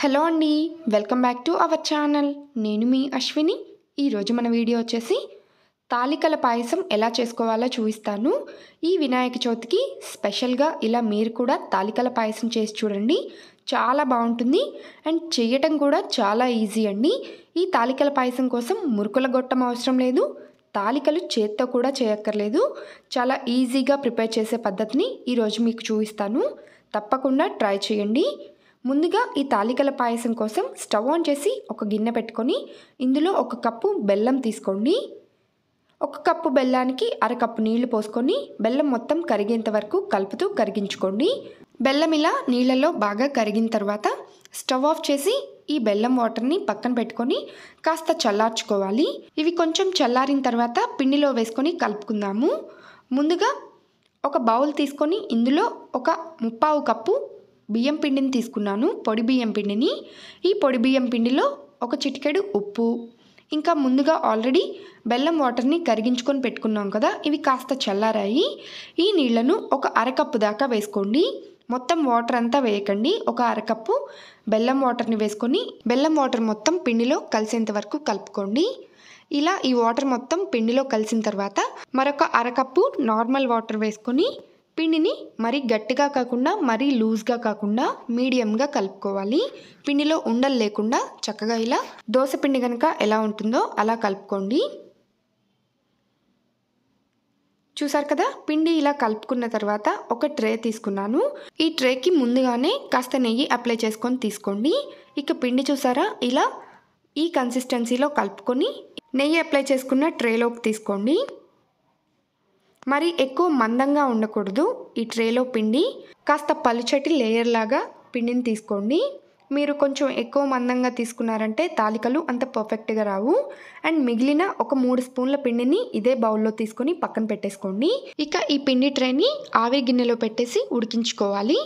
hello అండి welcome back to our channel నేను మీ అశ్విని ఈరోజు మన వీడియో వచ్చేసి తాలికల పాయసం ఎలా చేసుకోవాలో చూపిస్తాను ఈ వినాయక చవితికి స్పెషల్గా ఇలా మీరు కూడా తాలికల పాయసం చేసి చూడండి చాలా బాగుంటుంది అండ్ చేయటం కూడా చాలా ఈజీ అండి ఈ తాలికల పాయసం కోసం మురుకుల గొట్టం అవసరం లేదు తాలికలు చేత్తో కూడా చేయక్కర్లేదు చాలా ఈజీగా ప్రిపేర్ చేసే పద్ధతిని ఈరోజు మీకు చూపిస్తాను తప్పకుండా ట్రై చేయండి ముందుగా ఈ తాలికల పాయసం కోసం స్టవ్ ఆన్ చేసి ఒక గిన్నె పెట్టుకొని ఇందులో ఒక కప్పు బెల్లం తీసుకోండి ఒక కప్పు బెల్లానికి అరకప్పు నీళ్లు పోసుకొని బెల్లం మొత్తం కరిగేంత వరకు కలుపుతూ కరిగించుకోండి బెల్లం ఇలా నీళ్ళలో బాగా కరిగిన తర్వాత స్టవ్ ఆఫ్ చేసి ఈ బెల్లం వాటర్ని పక్కన పెట్టుకొని కాస్త చల్లార్చుకోవాలి ఇవి కొంచెం చల్లారిన తర్వాత పిండిలో వేసుకొని కలుపుకుందాము ముందుగా ఒక బౌల్ తీసుకొని ఇందులో ఒక ముప్పావు కప్పు బియ్యం పిండిని తీసుకున్నాను పొడి బియ్యం పిండిని ఈ పొడి బియ్యం పిండిలో ఒక చిటికెడు ఉప్పు ఇంకా ముందుగా ఆల్రెడీ బెల్లం వాటర్ని కరిగించుకొని పెట్టుకున్నాం కదా ఇవి కాస్త చల్లారాయి ఈ నీళ్లను ఒక అరకప్పు దాకా వేసుకోండి మొత్తం వాటర్ అంతా వేయకండి ఒక అరకప్పు బెల్లం వాటర్ని వేసుకొని బెల్లం వాటర్ మొత్తం పిండిలో కలిసేంత వరకు కలుపుకోండి ఇలా ఈ వాటర్ మొత్తం పిండిలో కలిసిన తర్వాత మరొక అరకప్పు నార్మల్ వాటర్ వేసుకొని పిండిని మరీ గట్టిగా కాకుండా మరీ లూజ్గా కాకుండా మీడియంగా కలుపుకోవాలి పిండిలో ఉండలు లేకుండా చక్కగా ఇలా దోశ పిండి కనుక ఎలా ఉంటుందో అలా కలుపుకోండి చూసారు కదా పిండి ఇలా కలుపుకున్న తర్వాత ఒక ట్రే తీసుకున్నాను ఈ ట్రేకి ముందుగానే కాస్త నెయ్యి అప్లై చేసుకొని తీసుకోండి ఇక పిండి చూసారా ఇలా ఈ కన్సిస్టెన్సీలో కలుపుకొని నెయ్యి అప్లై చేసుకున్న ట్రేలోకి తీసుకోండి మరి ఎక్కువ మందంగా ఉండకూడదు ఈ ట్రేలో పిండి కాస్త పలుచటి లేయర్ లాగా పిండిని తీసుకోండి మీరు కొంచెం ఎక్కువ మందంగా తీసుకున్నారంటే తాలికలు అంత పర్ఫెక్ట్గా రావు అండ్ మిగిలిన ఒక మూడు స్పూన్ల పిండిని ఇదే బౌల్లో తీసుకొని పక్కన పెట్టేసుకోండి ఇక ఈ పిండి ట్రేని ఆవిరి గిన్నెలో పెట్టేసి ఉడికించుకోవాలి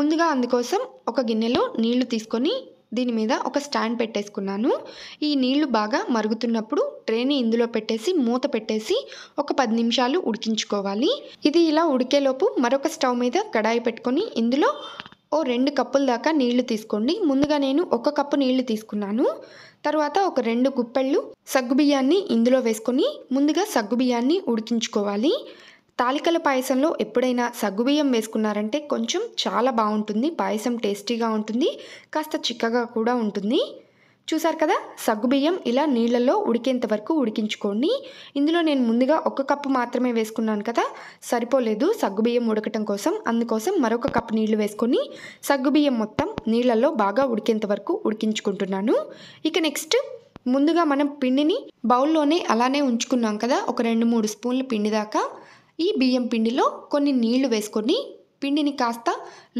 ముందుగా అందుకోసం ఒక గిన్నెలో నీళ్లు తీసుకొని దీని మీద ఒక స్టాండ్ పెట్టేసుకున్నాను ఈ నీళ్లు బాగా మరుగుతున్నప్పుడు ట్రేని ఇందులో పెట్టేసి మూత పెట్టేసి ఒక పది నిమిషాలు ఉడికించుకోవాలి ఇది ఇలా ఉడికేలోపు మరొక స్టవ్ మీద కడాయి పెట్టుకొని ఇందులో ఓ రెండు కప్పుల దాకా నీళ్లు తీసుకోండి ముందుగా నేను ఒక కప్పు నీళ్లు తీసుకున్నాను తర్వాత ఒక రెండు గుప్పెళ్ళు సగ్గుబియ్యాన్ని ఇందులో వేసుకొని ముందుగా సగ్గుబియ్యాన్ని ఉడికించుకోవాలి తాలికల పాయసంలో ఎప్పుడైనా సగ్గుబియ్యం వేసుకున్నారంటే కొంచెం చాలా బాగుంటుంది పాయసం టేస్టీగా ఉంటుంది కాస్త చిక్కగా కూడా ఉంటుంది చూసారు కదా సగ్గుబియ్యం ఇలా నీళ్ళల్లో ఉడికేంత వరకు ఉడికించుకోండి ఇందులో నేను ముందుగా ఒక కప్పు మాత్రమే వేసుకున్నాను కదా సరిపోలేదు సగ్గుబియ్యం ఉడకటం కోసం అందుకోసం మరొక కప్పు నీళ్లు వేసుకొని సగ్గుబియ్యం మొత్తం నీళ్ళల్లో బాగా ఉడికేంత వరకు ఉడికించుకుంటున్నాను ఇక నెక్స్ట్ ముందుగా మనం పిండిని బౌల్లోనే అలానే ఉంచుకున్నాం కదా ఒక రెండు మూడు స్పూన్ల పిండి దాకా ఈ బియ్యం పిండిలో కొన్ని నీళ్లు వేసుకొని పిండిని కాస్త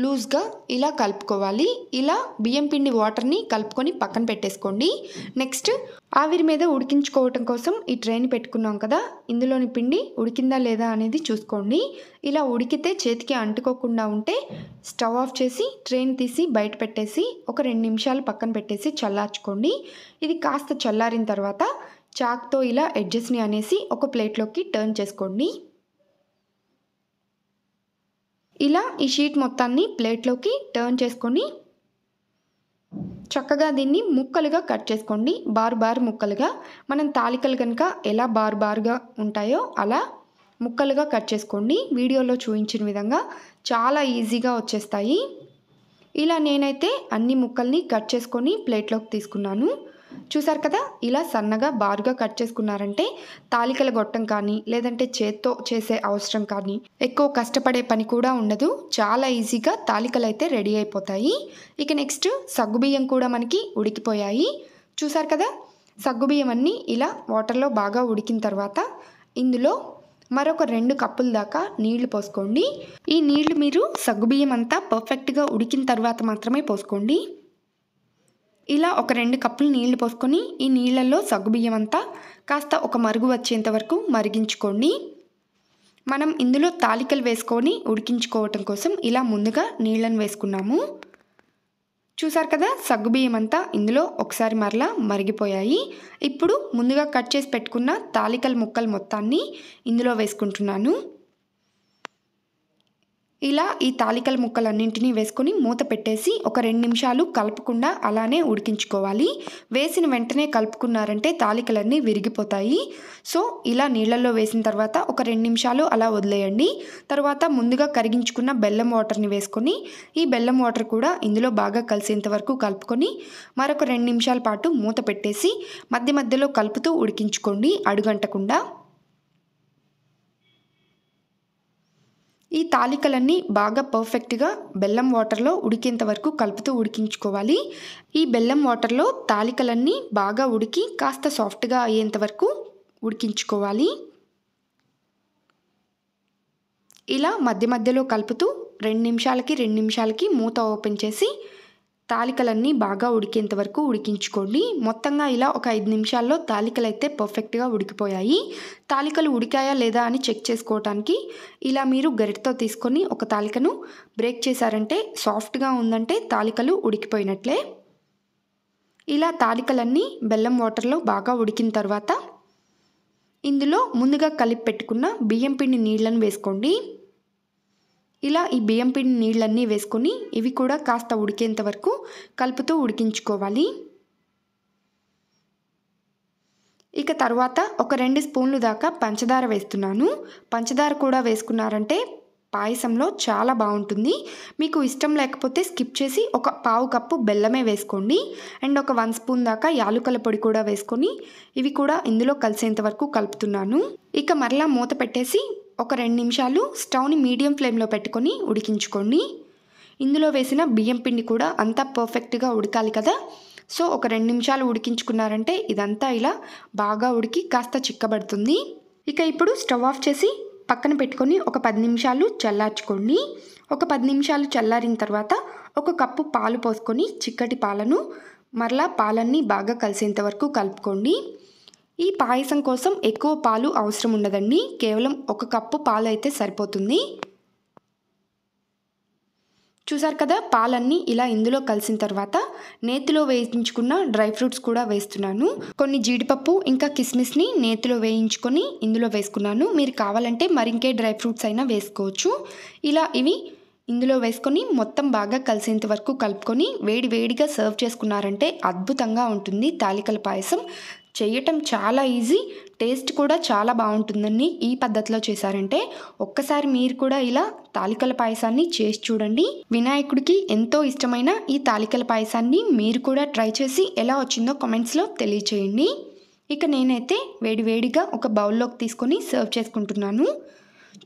లూజ్గా ఇలా కలుపుకోవాలి ఇలా బియ్యం పిండి వాటర్ని కలుపుకొని పక్కన పెట్టేసుకోండి నెక్స్ట్ ఆవిరి మీద ఉడికించుకోవటం కోసం ఈ ట్రైని పెట్టుకున్నాం కదా ఇందులోని పిండి ఉడికిందా లేదా అనేది చూసుకోండి ఇలా ఉడికితే చేతికి అంటుకోకుండా ఉంటే స్టవ్ ఆఫ్ చేసి ట్రైన్ తీసి బయట పెట్టేసి ఒక రెండు నిమిషాలు పక్కన పెట్టేసి చల్లార్చుకోండి ఇది కాస్త చల్లారిన తర్వాత చాక్తో ఇలా ఎడ్జెస్ని అనేసి ఒక ప్లేట్లోకి టర్న్ చేసుకోండి ఇలా ఈ షీట్ మొత్తాన్ని ప్లేట్లోకి టర్న్ చేసుకొని చక్కగా దీన్ని ముక్కలుగా కట్ చేసుకోండి బారు బారు ముక్కలుగా మనం తాలికలు కనుక ఎలా బారు బారుగా ఉంటాయో అలా ముక్కలుగా కట్ చేసుకోండి వీడియోలో చూపించిన విధంగా చాలా ఈజీగా వచ్చేస్తాయి ఇలా నేనైతే అన్ని ముక్కల్ని కట్ చేసుకొని ప్లేట్లోకి తీసుకున్నాను చూసారు కదా ఇలా సన్నగా బారుగా కట్ చేసుకున్నారంటే తాలికల గొట్టం కానీ లేదంటే చేత్తో చేసే అవసరం కానీ ఎక్కువ కష్టపడే పని కూడా ఉండదు చాలా ఈజీగా తాలికలు అయితే రెడీ అయిపోతాయి ఇక నెక్స్ట్ సగ్గుబియ్యం కూడా మనకి ఉడికిపోయాయి చూసారు కదా సగ్గుబియ్యం అన్నీ ఇలా వాటర్లో బాగా ఉడికిన తర్వాత ఇందులో మరొక రెండు కప్పుల దాకా నీళ్లు పోసుకోండి ఈ నీళ్లు మీరు సగ్గుబియ్యం అంతా పర్ఫెక్ట్గా ఉడికిన తర్వాత మాత్రమే పోసుకోండి ఇలా ఒక రెండు కప్పులు నీళ్లు పోసుకొని ఈ నీళ్ళల్లో సగ్గుబియ్యం అంతా కాస్త ఒక మరుగు వచ్చేంత వరకు మరిగించుకోండి మనం ఇందులో తాలికలు వేసుకొని ఉడికించుకోవటం కోసం ఇలా ముందుగా నీళ్ళను వేసుకున్నాము చూసారు కదా సగ్గుబియ్యం అంతా ఇందులో ఒకసారి మరలా మరిగిపోయాయి ఇప్పుడు ముందుగా కట్ చేసి పెట్టుకున్న తాలికల ముక్కలు మొత్తాన్ని ఇందులో వేసుకుంటున్నాను ఇలా ఈ తాలికల ముక్కలన్నింటినీ వేసుకొని మూత పెట్టేసి ఒక రెండు నిమిషాలు కలపకుండా అలానే ఉడికించుకోవాలి వేసిన వెంటనే కలుపుకున్నారంటే తాలికలన్నీ విరిగిపోతాయి సో ఇలా నీళ్ళల్లో వేసిన తర్వాత ఒక రెండు నిమిషాలు అలా వదిలేయండి తర్వాత ముందుగా కరిగించుకున్న బెల్లం వాటర్ని వేసుకొని ఈ బెల్లం వాటర్ కూడా ఇందులో బాగా కలిసేంత వరకు కలుపుకొని మరొక రెండు నిమిషాల పాటు మూత పెట్టేసి మధ్య మధ్యలో కలుపుతూ ఉడికించుకోండి అడుగంటకుండా ఈ తాలికలన్నీ బాగా పర్ఫెక్ట్గా బెల్లం వాటర్లో ఉడికేంత వరకు కలుపుతూ ఉడికించుకోవాలి ఈ బెల్లం వాటర్లో తాలికలన్నీ బాగా ఉడికి కాస్త సాఫ్ట్గా అయ్యేంత వరకు ఉడికించుకోవాలి ఇలా మధ్య మధ్యలో కలుపుతూ రెండు నిమిషాలకి రెండు నిమిషాలకి మూత ఓపెన్ చేసి తాలికలన్నీ బాగా ఉడికేంత వరకు ఉడికించుకోండి మొత్తంగా ఇలా ఒక ఐదు నిమిషాల్లో తాలికలు అయితే పర్ఫెక్ట్గా ఉడికిపోయాయి తాలికలు ఉడికాయా లేదా అని చెక్ చేసుకోవటానికి ఇలా మీరు గరిటతో తీసుకొని ఒక తాలికను బ్రేక్ చేశారంటే సాఫ్ట్గా ఉందంటే తాలికలు ఉడికిపోయినట్లే ఇలా తాలికలన్నీ బెల్లం వాటర్లో బాగా ఉడికిన తర్వాత ఇందులో ముందుగా కలిపి పెట్టుకున్న బియ్యం పిండి నీళ్ళను వేసుకోండి ఇలా ఈ బియ్యం పిండి నీళ్ళన్నీ వేసుకొని ఇవి కూడా కాస్త ఉడికేంత వరకు కలుపుతూ ఉడికించుకోవాలి ఇక తర్వాత ఒక రెండు స్పూన్లు దాకా పంచదార వేస్తున్నాను పంచదార కూడా వేసుకున్నారంటే పాయసంలో చాలా బాగుంటుంది మీకు ఇష్టం లేకపోతే స్కిప్ చేసి ఒక పావు కప్పు బెల్లమే వేసుకోండి అండ్ ఒక వన్ స్పూన్ దాకా యాలుకల పొడి కూడా వేసుకొని ఇవి కూడా ఇందులో కలిసేంత వరకు కలుపుతున్నాను ఇక మరలా మూత పెట్టేసి ఒక రెండు నిమిషాలు స్టవ్ని మీడియం ఫ్లేమ్లో పెట్టుకొని ఉడికించుకోండి ఇందులో వేసిన బియ్యం పిండి కూడా అంతా పర్ఫెక్ట్గా ఉడకాలి కదా సో ఒక రెండు నిమిషాలు ఉడికించుకున్నారంటే ఇదంతా ఇలా బాగా ఉడికి కాస్త చిక్కబడుతుంది ఇక ఇప్పుడు స్టవ్ ఆఫ్ చేసి పక్కన పెట్టుకొని ఒక పది నిమిషాలు చల్లార్చుకోండి ఒక పది నిమిషాలు చల్లారిన తర్వాత ఒక కప్పు పాలు పోసుకొని చిక్కటి పాలను మరలా పాలన్నీ బాగా కలిసేంత వరకు కలుపుకోండి ఈ పాయసం కోసం ఎక్కువ పాలు అవసరం ఉండదండి కేవలం ఒక కప్పు పాలు అయితే సరిపోతుంది చూసారు కదా పాలన్నీ ఇలా ఇందులో కలిసిన తర్వాత నేతిలో వేయించుకున్న డ్రై ఫ్రూట్స్ కూడా వేస్తున్నాను కొన్ని జీడిపప్పు ఇంకా కిస్మిస్ని నేతిలో వేయించుకొని ఇందులో వేసుకున్నాను మీరు కావాలంటే మరింకే డ్రై ఫ్రూట్స్ అయినా వేసుకోవచ్చు ఇలా ఇవి ఇందులో వేసుకొని మొత్తం బాగా కలిసేంత వరకు కలుపుకొని వేడి వేడిగా సర్వ్ చేసుకున్నారంటే అద్భుతంగా ఉంటుంది తాలికల పాయసం చేయటం చాలా ఈజీ టేస్ట్ కూడా చాలా బాగుంటుందండి ఈ పద్ధతిలో చేశారంటే ఒక్కసారి మీరు కూడా ఇలా తాలికల పాయసాన్ని చేసి చూడండి వినాయకుడికి ఎంతో ఇష్టమైన ఈ తాలికల పాయసాన్ని మీరు కూడా ట్రై చేసి ఎలా వచ్చిందో కామెంట్స్లో తెలియచేయండి ఇక నేనైతే వేడివేడిగా ఒక బౌల్లోకి తీసుకొని సర్వ్ చేసుకుంటున్నాను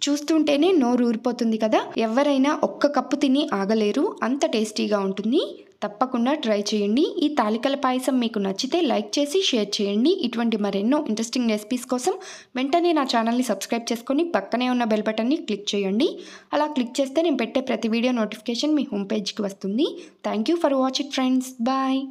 చూస్తుంటేనే నోరు ఊరిపోతుంది కదా ఎవరైనా ఒక్క కప్పు తిని ఆగలేరు అంత టేస్టీగా ఉంటుంది తప్పకుండా ట్రై చేయండి ఈ తాలికల పాయసం మీకు నచ్చితే లైక్ చేసి షేర్ చేయండి ఇటువంటి మరెన్నో ఇంట్రెస్టింగ్ రెసిపీస్ కోసం వెంటనే నా ఛానల్ని సబ్స్క్రైబ్ చేసుకొని పక్కనే ఉన్న బెల్ బటన్ని క్లిక్ చేయండి అలా క్లిక్ చేస్తే నేను పెట్టే ప్రతి వీడియో నోటిఫికేషన్ మీ హోమ్ పేజ్కి వస్తుంది thank you for watch it friends bye